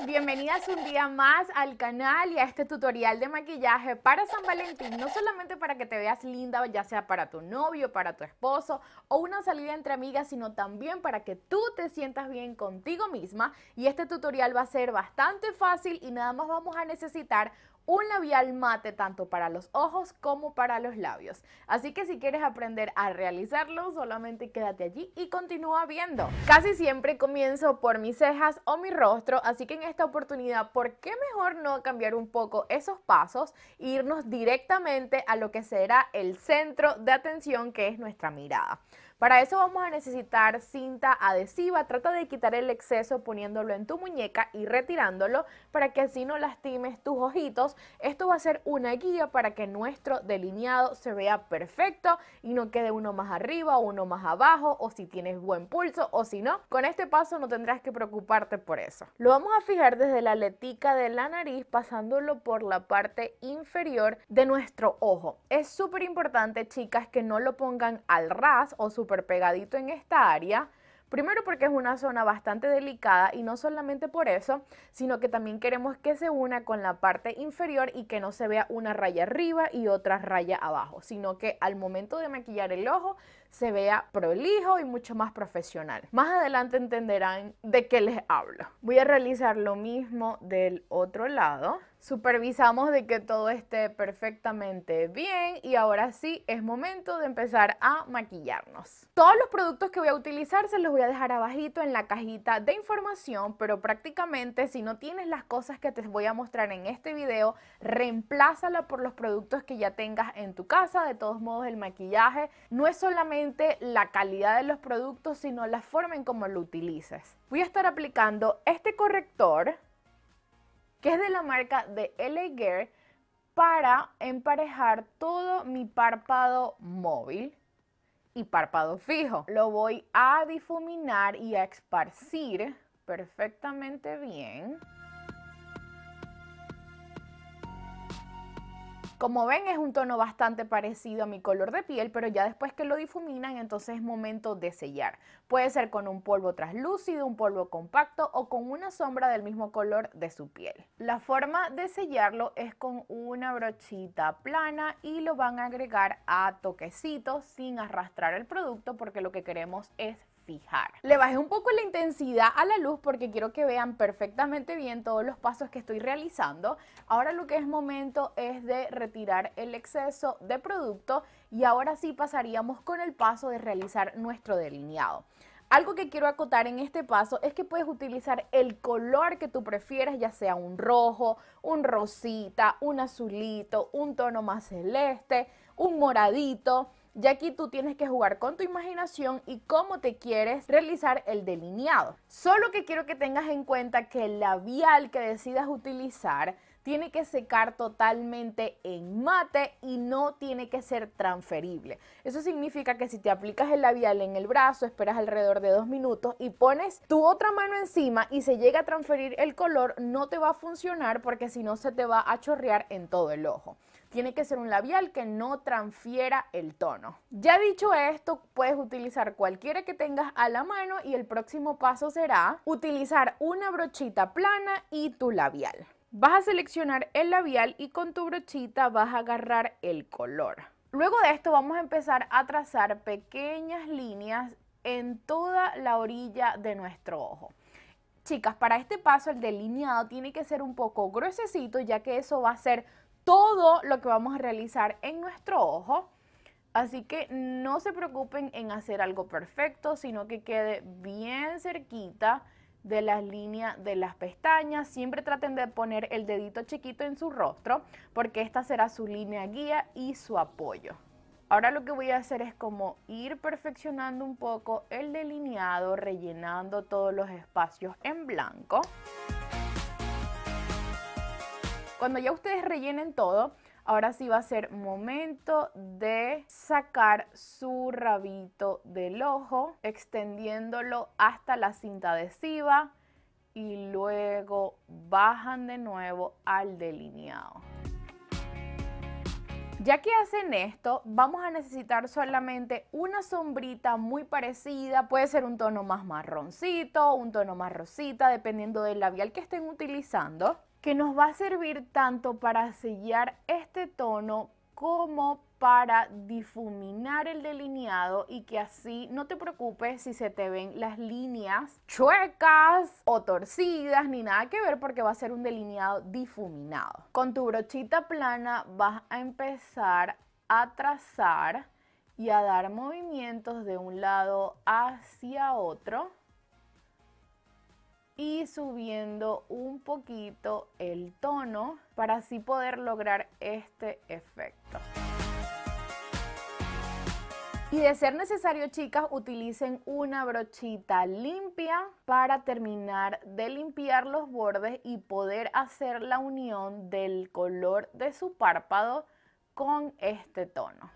Pues bienvenidas un día más al canal y a este tutorial de maquillaje para San Valentín, no solamente para que te veas linda, ya sea para tu novio, para tu esposo o una salida entre amigas, sino también para que tú te sientas bien contigo misma y este tutorial va a ser bastante fácil y nada más vamos a necesitar un labial mate tanto para los ojos como para los labios. Así que si quieres aprender a realizarlo, solamente quédate allí y continúa viendo. Casi siempre comienzo por mis cejas o mi rostro, así que en esta oportunidad, ¿por qué mejor no cambiar un poco esos pasos e irnos directamente a lo que será el centro de atención que es nuestra mirada? Para eso vamos a necesitar cinta adhesiva. Trata de quitar el exceso poniéndolo en tu muñeca y retirándolo para que así no lastimes tus ojitos. Esto va a ser una guía para que nuestro delineado se vea perfecto y no quede uno más arriba o uno más abajo o si tienes buen pulso o si no. Con este paso no tendrás que preocuparte por eso. Lo vamos a fijar desde la letica de la nariz pasándolo por la parte inferior de nuestro ojo. Es súper importante chicas que no lo pongan al ras o su pegadito en esta área. Primero porque es una zona bastante delicada y no solamente por eso, sino que también queremos que se una con la parte inferior y que no se vea una raya arriba y otra raya abajo, sino que al momento de maquillar el ojo se vea prolijo y mucho más profesional. Más adelante entenderán de qué les hablo. Voy a realizar lo mismo del otro lado. Supervisamos de que todo esté perfectamente bien y ahora sí es momento de empezar a maquillarnos. Todos los productos que voy a utilizar se los voy a dejar abajito en la cajita de información, pero prácticamente si no tienes las cosas que te voy a mostrar en este video, reemplázala por los productos que ya tengas en tu casa. De todos modos, el maquillaje no es solamente la calidad de los productos, sino la forma en cómo lo utilices. Voy a estar aplicando este corrector que es de la marca de LA para emparejar todo mi párpado móvil y párpado fijo. Lo voy a difuminar y a esparcir perfectamente bien. Como ven es un tono bastante parecido a mi color de piel, pero ya después que lo difuminan entonces es momento de sellar. Puede ser con un polvo traslúcido, un polvo compacto o con una sombra del mismo color de su piel. La forma de sellarlo es con una brochita plana y lo van a agregar a toquecitos sin arrastrar el producto porque lo que queremos es le bajé un poco la intensidad a la luz porque quiero que vean perfectamente bien todos los pasos que estoy realizando. Ahora lo que es momento es de retirar el exceso de producto y ahora sí pasaríamos con el paso de realizar nuestro delineado. Algo que quiero acotar en este paso es que puedes utilizar el color que tú prefieras, ya sea un rojo, un rosita, un azulito, un tono más celeste, un moradito ya aquí tú tienes que jugar con tu imaginación y cómo te quieres realizar el delineado. Solo que quiero que tengas en cuenta que el labial que decidas utilizar tiene que secar totalmente en mate y no tiene que ser transferible. Eso significa que si te aplicas el labial en el brazo, esperas alrededor de dos minutos y pones tu otra mano encima y se llega a transferir el color, no te va a funcionar porque si no se te va a chorrear en todo el ojo. Tiene que ser un labial que no transfiera el tono. Ya dicho esto, puedes utilizar cualquiera que tengas a la mano y el próximo paso será utilizar una brochita plana y tu labial. Vas a seleccionar el labial y con tu brochita vas a agarrar el color. Luego de esto vamos a empezar a trazar pequeñas líneas en toda la orilla de nuestro ojo. Chicas, para este paso el delineado tiene que ser un poco gruesecito ya que eso va a ser todo lo que vamos a realizar en nuestro ojo. Así que no se preocupen en hacer algo perfecto, sino que quede bien cerquita de la línea de las pestañas. Siempre traten de poner el dedito chiquito en su rostro porque esta será su línea guía y su apoyo. Ahora lo que voy a hacer es como ir perfeccionando un poco el delineado, rellenando todos los espacios en blanco. Cuando ya ustedes rellenen todo, ahora sí va a ser momento de sacar su rabito del ojo, extendiéndolo hasta la cinta adhesiva y luego bajan de nuevo al delineado. Ya que hacen esto, vamos a necesitar solamente una sombrita muy parecida, puede ser un tono más marroncito, un tono más rosita, dependiendo del labial que estén utilizando que nos va a servir tanto para sellar este tono como para difuminar el delineado y que así no te preocupes si se te ven las líneas chuecas o torcidas ni nada que ver porque va a ser un delineado difuminado. Con tu brochita plana vas a empezar a trazar y a dar movimientos de un lado hacia otro y subiendo un poquito el tono para así poder lograr este efecto. Y de ser necesario, chicas, utilicen una brochita limpia para terminar de limpiar los bordes y poder hacer la unión del color de su párpado con este tono.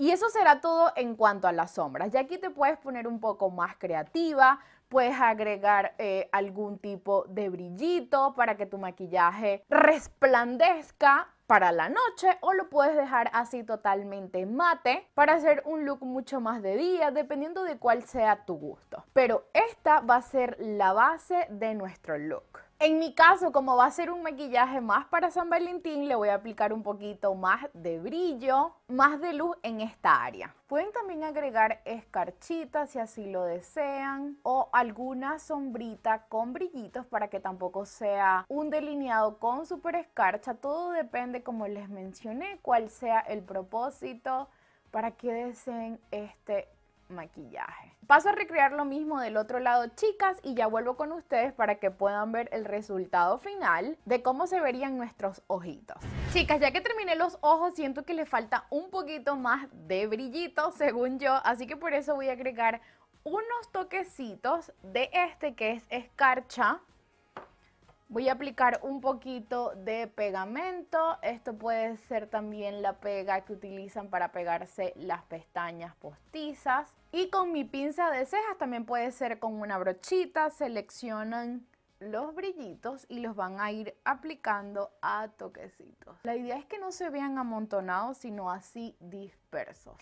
Y eso será todo en cuanto a las sombras. Ya aquí te puedes poner un poco más creativa, puedes agregar eh, algún tipo de brillito para que tu maquillaje resplandezca para la noche o lo puedes dejar así totalmente mate para hacer un look mucho más de día dependiendo de cuál sea tu gusto. Pero esta va a ser la base de nuestro look. En mi caso, como va a ser un maquillaje más para San Valentín, le voy a aplicar un poquito más de brillo, más de luz en esta área. Pueden también agregar escarchitas si así lo desean o alguna sombrita con brillitos para que tampoco sea un delineado con super escarcha. Todo depende, como les mencioné, cuál sea el propósito para que deseen este maquillaje. Paso a recrear lo mismo del otro lado, chicas, y ya vuelvo con ustedes para que puedan ver el resultado final de cómo se verían nuestros ojitos. Chicas, ya que terminé los ojos, siento que le falta un poquito más de brillito, según yo, así que por eso voy a agregar unos toquecitos de este que es escarcha Voy a aplicar un poquito de pegamento. Esto puede ser también la pega que utilizan para pegarse las pestañas postizas. Y con mi pinza de cejas también puede ser con una brochita. Seleccionan los brillitos y los van a ir aplicando a toquecitos. La idea es que no se vean amontonados, sino así dispersos.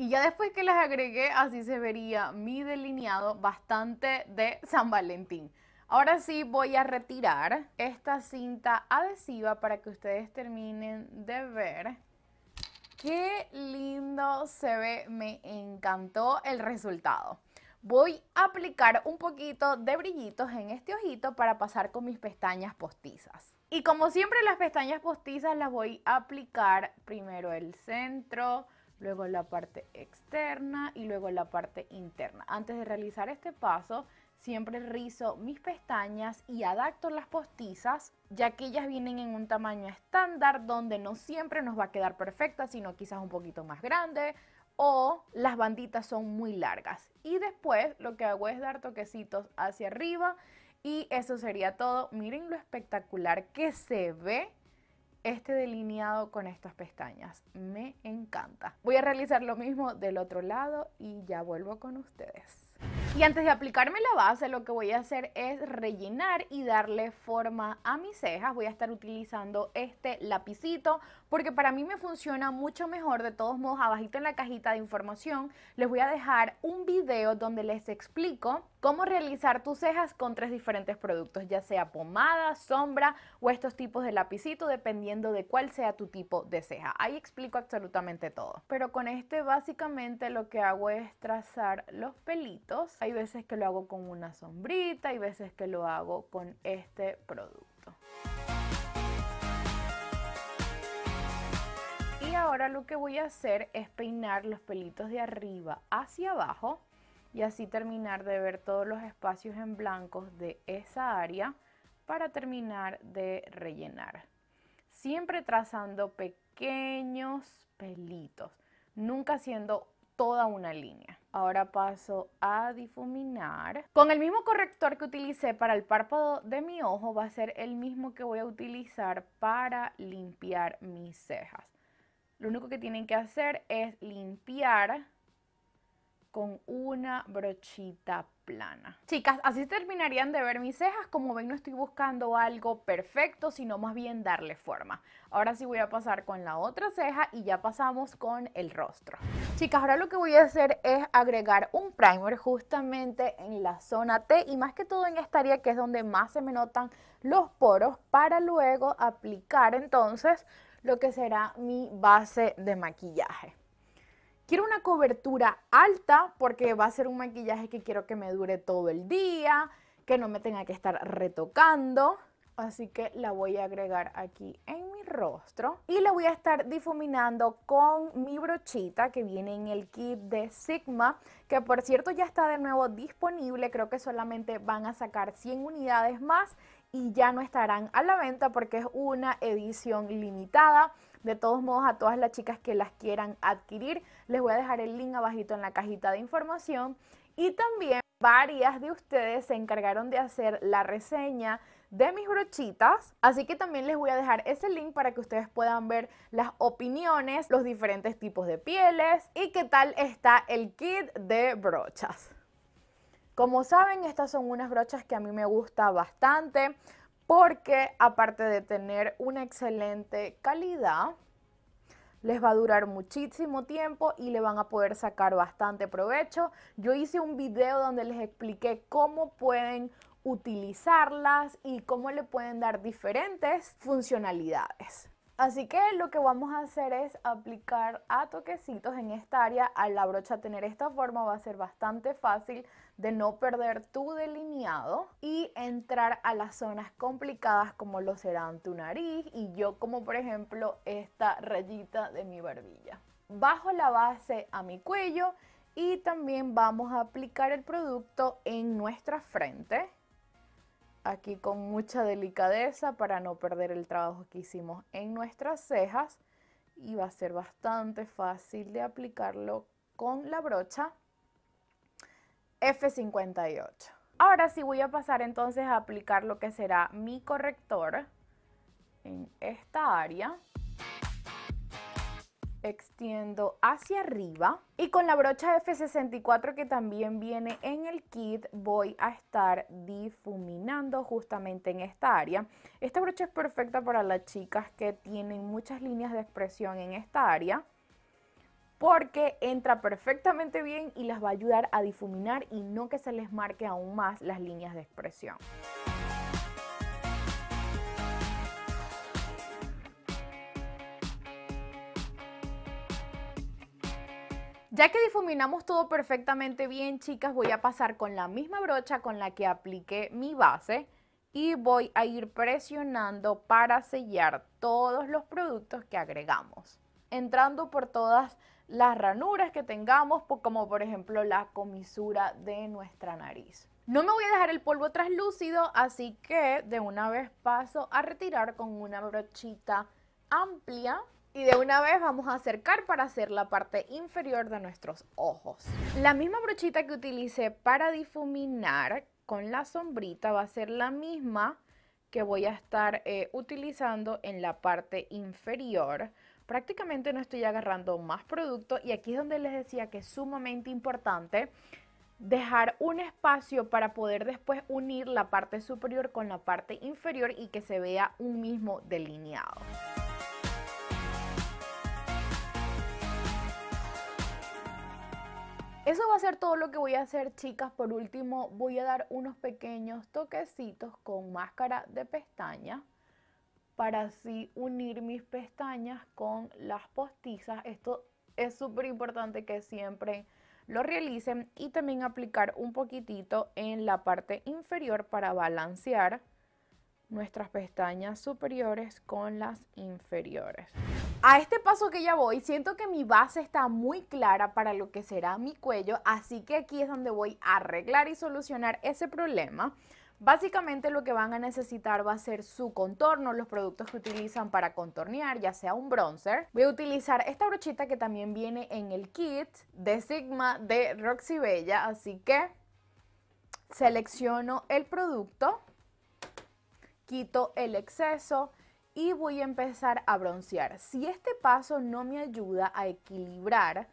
Y ya después que las agregué, así se vería mi delineado bastante de San Valentín. Ahora sí voy a retirar esta cinta adhesiva para que ustedes terminen de ver. Qué lindo se ve, me encantó el resultado. Voy a aplicar un poquito de brillitos en este ojito para pasar con mis pestañas postizas. Y como siempre las pestañas postizas las voy a aplicar primero el centro, luego la parte externa y luego la parte interna. Antes de realizar este paso, siempre rizo mis pestañas y adapto las postizas, ya que ellas vienen en un tamaño estándar donde no siempre nos va a quedar perfecta, sino quizás un poquito más grande o las banditas son muy largas. Y después lo que hago es dar toquecitos hacia arriba y eso sería todo. Miren lo espectacular que se ve este delineado con estas pestañas. Me encanta. Voy a realizar lo mismo del otro lado y ya vuelvo con ustedes. Y antes de aplicarme la base, lo que voy a hacer es rellenar y darle forma a mis cejas. Voy a estar utilizando este lapicito porque para mí me funciona mucho mejor. De todos modos, abajito en la cajita de información les voy a dejar un video donde les explico cómo realizar tus cejas con tres diferentes productos, ya sea pomada, sombra o estos tipos de lapicito, dependiendo de cuál sea tu tipo de ceja. Ahí explico absolutamente todo. Pero con este básicamente lo que hago es trazar los pelitos. Hay veces que lo hago con una sombrita, hay veces que lo hago con este producto. Y ahora lo que voy a hacer es peinar los pelitos de arriba hacia abajo y así terminar de ver todos los espacios en blancos de esa área para terminar de rellenar. Siempre trazando pequeños pelitos, nunca haciendo toda una línea. Ahora paso a difuminar. Con el mismo corrector que utilicé para el párpado de mi ojo, va a ser el mismo que voy a utilizar para limpiar mis cejas. Lo único que tienen que hacer es limpiar con una brochita plana. Chicas, así terminarían de ver mis cejas. Como ven, no estoy buscando algo perfecto, sino más bien darle forma. Ahora sí voy a pasar con la otra ceja y ya pasamos con el rostro. Chicas, ahora lo que voy a hacer es agregar un primer justamente en la zona T y más que todo en esta área que es donde más se me notan los poros para luego aplicar entonces lo que será mi base de maquillaje. Quiero una cobertura alta porque va a ser un maquillaje que quiero que me dure todo el día, que no me tenga que estar retocando. Así que la voy a agregar aquí en mi rostro y la voy a estar difuminando con mi brochita que viene en el kit de Sigma, que por cierto ya está de nuevo disponible, creo que solamente van a sacar 100 unidades más y ya no estarán a la venta porque es una edición limitada. De todos modos, a todas las chicas que las quieran adquirir, les voy a dejar el link abajito en la cajita de información. Y también varias de ustedes se encargaron de hacer la reseña de mis brochitas, así que también les voy a dejar ese link para que ustedes puedan ver las opiniones, los diferentes tipos de pieles y qué tal está el kit de brochas. Como saben, estas son unas brochas que a mí me gusta bastante porque aparte de tener una excelente calidad, les va a durar muchísimo tiempo y le van a poder sacar bastante provecho. Yo hice un video donde les expliqué cómo pueden utilizarlas y cómo le pueden dar diferentes funcionalidades. Así que lo que vamos a hacer es aplicar a toquecitos en esta área a la brocha. Tener esta forma va a ser bastante fácil de no perder tu delineado y entrar a las zonas complicadas como lo serán tu nariz y yo como por ejemplo esta rayita de mi barbilla. Bajo la base a mi cuello y también vamos a aplicar el producto en nuestra frente aquí con mucha delicadeza para no perder el trabajo que hicimos en nuestras cejas y va a ser bastante fácil de aplicarlo con la brocha F58. Ahora sí voy a pasar entonces a aplicar lo que será mi corrector en esta área extiendo hacia arriba y con la brocha F64 que también viene en el kit voy a estar difuminando justamente en esta área. Esta brocha es perfecta para las chicas que tienen muchas líneas de expresión en esta área porque entra perfectamente bien y las va a ayudar a difuminar y no que se les marque aún más las líneas de expresión. Ya que difuminamos todo perfectamente bien, chicas, voy a pasar con la misma brocha con la que apliqué mi base y voy a ir presionando para sellar todos los productos que agregamos. Entrando por todas las ranuras que tengamos, como por ejemplo la comisura de nuestra nariz. No me voy a dejar el polvo traslúcido así que de una vez paso a retirar con una brochita amplia y de una vez vamos a acercar para hacer la parte inferior de nuestros ojos. La misma brochita que utilicé para difuminar con la sombrita va a ser la misma que voy a estar eh, utilizando en la parte inferior. Prácticamente no estoy agarrando más producto y aquí es donde les decía que es sumamente importante dejar un espacio para poder después unir la parte superior con la parte inferior y que se vea un mismo delineado. Eso va a ser todo lo que voy a hacer, chicas. Por último, voy a dar unos pequeños toquecitos con máscara de pestaña para así unir mis pestañas con las postizas. Esto es súper importante que siempre lo realicen y también aplicar un poquitito en la parte inferior para balancear nuestras pestañas superiores con las inferiores. A este paso que ya voy, siento que mi base está muy clara para lo que será mi cuello, así que aquí es donde voy a arreglar y solucionar ese problema. Básicamente lo que van a necesitar va a ser su contorno, los productos que utilizan para contornear, ya sea un bronzer. Voy a utilizar esta brochita que también viene en el kit de Sigma de Roxy Bella, así que selecciono el producto quito el exceso y voy a empezar a broncear. Si este paso no me ayuda a equilibrar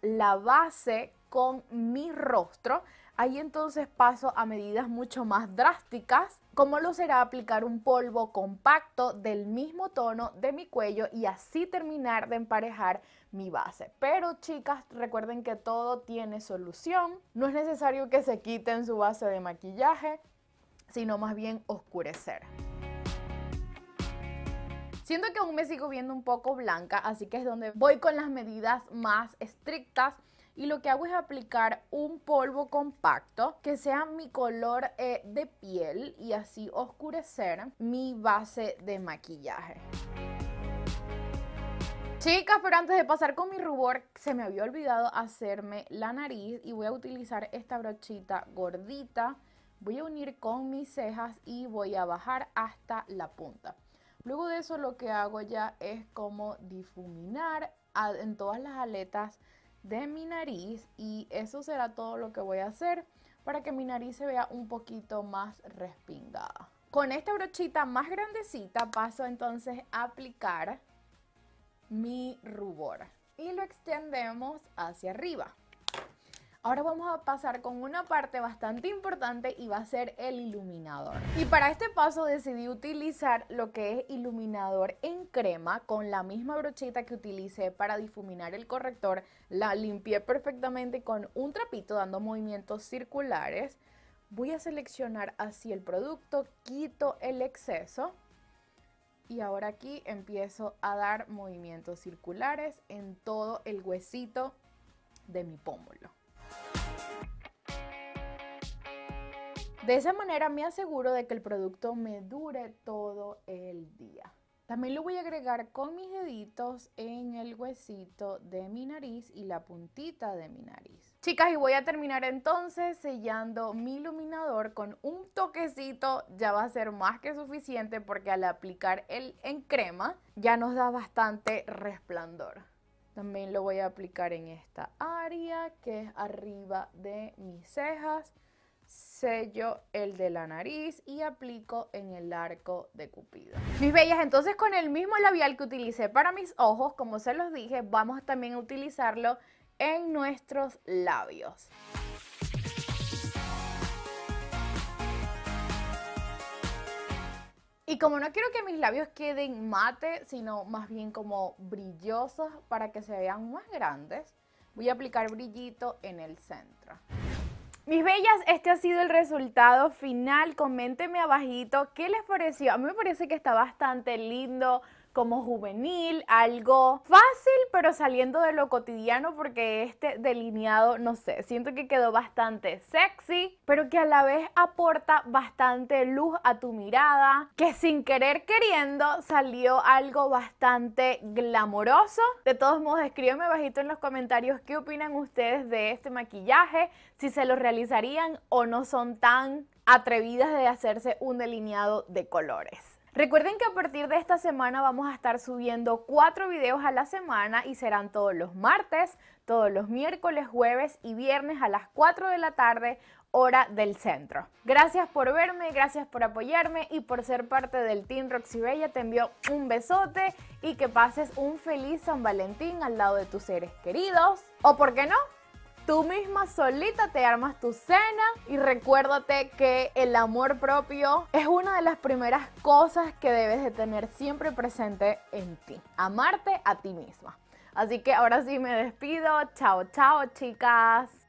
la base con mi rostro, ahí entonces paso a medidas mucho más drásticas, como lo será aplicar un polvo compacto del mismo tono de mi cuello y así terminar de emparejar mi base. Pero chicas, recuerden que todo tiene solución. No es necesario que se quiten su base de maquillaje sino más bien oscurecer. Siento que aún me sigo viendo un poco blanca, así que es donde voy con las medidas más estrictas y lo que hago es aplicar un polvo compacto que sea mi color eh, de piel y así oscurecer mi base de maquillaje. Chicas, pero antes de pasar con mi rubor, se me había olvidado hacerme la nariz y voy a utilizar esta brochita gordita voy a unir con mis cejas y voy a bajar hasta la punta. Luego de eso lo que hago ya es como difuminar en todas las aletas de mi nariz y eso será todo lo que voy a hacer para que mi nariz se vea un poquito más respingada. Con esta brochita más grandecita paso entonces a aplicar mi rubor y lo extendemos hacia arriba. Ahora vamos a pasar con una parte bastante importante y va a ser el iluminador. Y para este paso decidí utilizar lo que es iluminador en crema con la misma brochita que utilicé para difuminar el corrector. La limpié perfectamente con un trapito dando movimientos circulares. Voy a seleccionar así el producto, quito el exceso y ahora aquí empiezo a dar movimientos circulares en todo el huesito de mi pómulo. De esa manera me aseguro de que el producto me dure todo el día. También lo voy a agregar con mis deditos en el huesito de mi nariz y la puntita de mi nariz. Chicas, y voy a terminar entonces sellando mi iluminador con un toquecito. Ya va a ser más que suficiente porque al aplicar el en crema ya nos da bastante resplandor. También lo voy a aplicar en esta área que es arriba de mis cejas sello el de la nariz y aplico en el arco de Cupido. Mis bellas, entonces con el mismo labial que utilicé para mis ojos, como se los dije, vamos también a utilizarlo en nuestros labios. Y como no quiero que mis labios queden mate, sino más bien como brillosos para que se vean más grandes, voy a aplicar brillito en el centro. Mis bellas, este ha sido el resultado final. Coméntenme abajito qué les pareció. A mí me parece que está bastante lindo como juvenil, algo fácil pero saliendo de lo cotidiano porque este delineado, no sé, siento que quedó bastante sexy, pero que a la vez aporta bastante luz a tu mirada, que sin querer queriendo salió algo bastante glamoroso. De todos modos, escríbeme bajito en los comentarios qué opinan ustedes de este maquillaje, si se lo realizarían o no son tan atrevidas de hacerse un delineado de colores. Recuerden que a partir de esta semana vamos a estar subiendo cuatro videos a la semana y serán todos los martes, todos los miércoles, jueves y viernes a las 4 de la tarde, hora del centro. Gracias por verme, gracias por apoyarme y por ser parte del Team Roxy Bella. Te envío un besote y que pases un feliz San Valentín al lado de tus seres queridos. O por qué no, tú misma solita te armas tu cena y recuérdate que el amor propio es una de las primeras cosas que debes de tener siempre presente en ti. Amarte a ti misma. Así que ahora sí me despido. Chao, chao chicas.